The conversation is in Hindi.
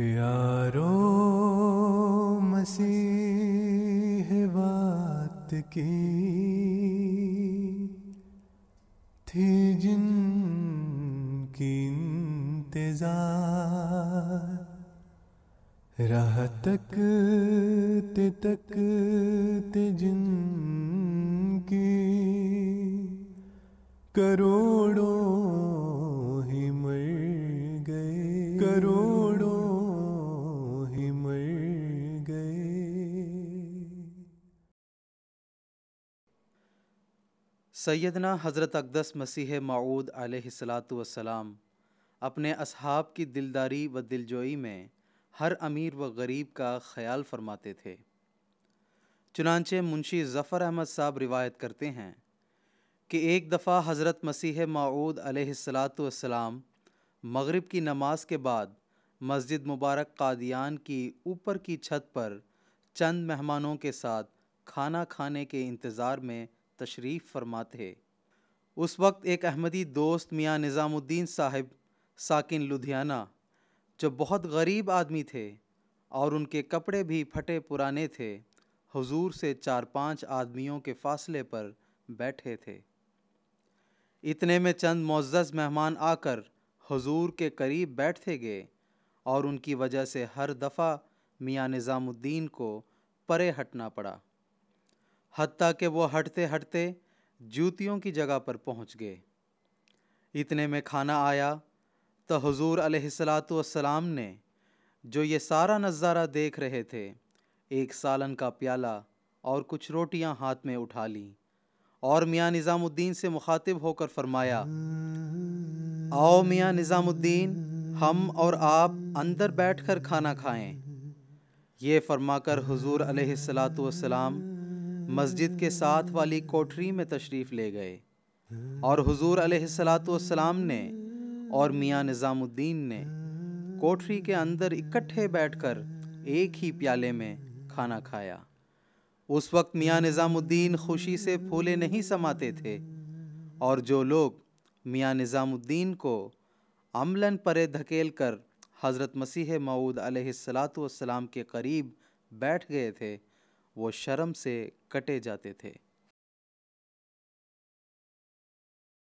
यारो मसीह बात की थी जिन की इंतजार राह तक ते तक ते जिन की करोड़ों ही मर गए करोड़ सैदना हज़रत अकदस मसीह मऊद आलतम अपने असहाब की दिलदारी व दिलजोई में हर अमीर व गरीब का ख्याल फरमाते थे चुनानचे मुंशी ज़फ़र अहमद साहब रिवायत करते हैं कि एक दफ़ा हज़रत मसीह मऊद आलतम मगरब की नमाज के बाद मस्जिद मुबारक कादियान की ऊपर की छत पर चंद मेहमानों के साथ खाना खाने के इंतज़ार में तशरीफ़ फरमा थे उस वक्त एक अहमदी दोस्त मियाँ निज़ामुद्दीन साहिब साकिन लुधियाना जो बहुत गरीब आदमी थे और उनके कपड़े भी फटे पुराने थे हुजूर से चार पांच आदमियों के फासले पर बैठे थे इतने में चंद मोज़ मेहमान आकर हुजूर के करीब बैठते गए और उनकी वजह से हर दफ़ा मियाँ निज़ामुद्दीन को परे हटना पड़ा हती के वो हटते हटते जूतियों की जगह पर पहुंच गए इतने में खाना आया तो हजूर अलैहिस्सलाम ने जो ये सारा नज़ारा देख रहे थे एक सालन का प्याला और कुछ रोटियां हाथ में उठा लीं और मियाँ निज़ामुद्दीन से मुखातिब होकर फरमाया आओ मियाँ निज़ामुद्दीन हम और आप अंदर बैठकर खाना खाएं ये फरमाकर हुजूर अलैहिस्सलाम मस्जिद के साथ वाली कोठरी में तशरीफ़ ले गए और हुजूर अलैहिस्सलाम ने और मियाँ निज़ामुद्दीन ने कोठरी के अंदर इकट्ठे बैठकर एक ही प्याले में खाना खाया उस वक्त मियाँ निज़ामुद्दीन खुशी से फूले नहीं समाते थे और जो लोग मियाँ निज़ामुद्दीन को अमलन परे धकेल कर हज़रत मसीह मऊद अलैहिस्सलाम के करीब बैठ गए थे वो शर्म से कटे जाते थे